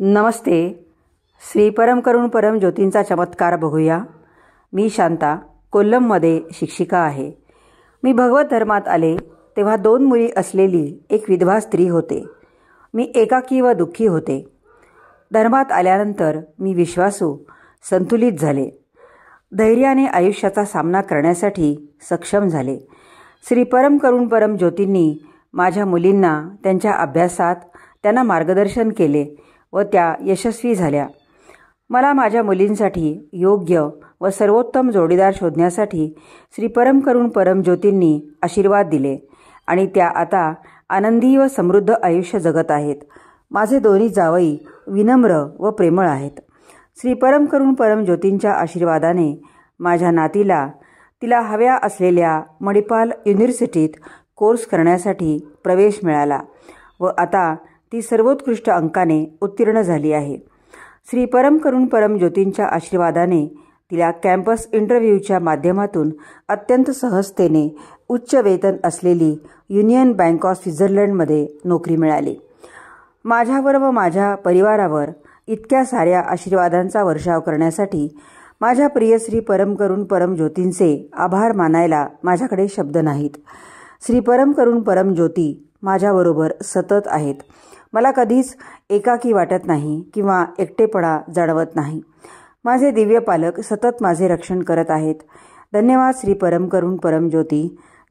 नमस्ते श्री परम करुण परम ज्योतींचा चमत्कार बघूया मी शांता कोल्लममध्ये शिक्षिका आहे मी भगवत धर्मात आले तेव्हा दोन मुली असलेली एक विधवा स्त्री होते मी एकाकी व दुःखी होते धर्मात आल्यानंतर मी विश्वासू संतुलित झाले धैर्याने आयुष्याचा सामना करण्यासाठी सक्षम झाले श्री परम करुण परम ज्योतींनी माझ्या मुलींना त्यांच्या अभ्यासात त्यांना मार्गदर्शन केले व त्या यशस्वी झाल्या मला माझ्या मुलींसाठी योग्य व सर्वोत्तम जोडीदार शोधण्यासाठी श्री परम करून परमज्योतींनी आशीर्वाद दिले आणि त्या आता आनंदी व समृद्ध आयुष्य जगत आहेत माझे दोन्ही जावई विनम्र व प्रेमळ आहेत श्री परम करून परमज्योतींच्या आशीर्वादाने माझ्या नातीला तिला हव्या असलेल्या मणिपाल युनिव्हर्सिटीत कोर्स करण्यासाठी प्रवेश मिळाला व आता ती सर्वोत्कृष्ट अंकाने उत्तीर्ण झाली आहे श्री परम करुण परम ज्योतींच्या आशीर्वादाने तिला कॅम्पस इंटरव्ह्यूच्या माध्यमातून अत्यंत सहजतेने उच्च वेतन असलेली युनियन बँक ऑफ स्वित्झर्लंडमध्ये नोकरी मिळाली माझ्यावर व माझ्या परिवारावर इतक्या साऱ्या आशीर्वादांचा वर्षाव करण्यासाठी माझ्या प्रिय श्री परम करुण परम ज्योतींचे आभार मानायला माझ्याकडे शब्द नाहीत श्री परम करुण परम ज्योती माझ्याबरोबर सतत आहेत मला कधीच एकाकी वाटत नाही किंवा एकटेपणा जाणवत नाही माझे दिव्य पालक सतत माझे रक्षण करत आहेत धन्यवाद श्री परम करुण परमज्योती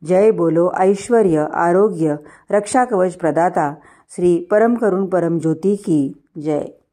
जय बोलो ऐश्वर आरोग्य रक्षा कवच प्रदाता श्री परम करुण परमज्योती की जय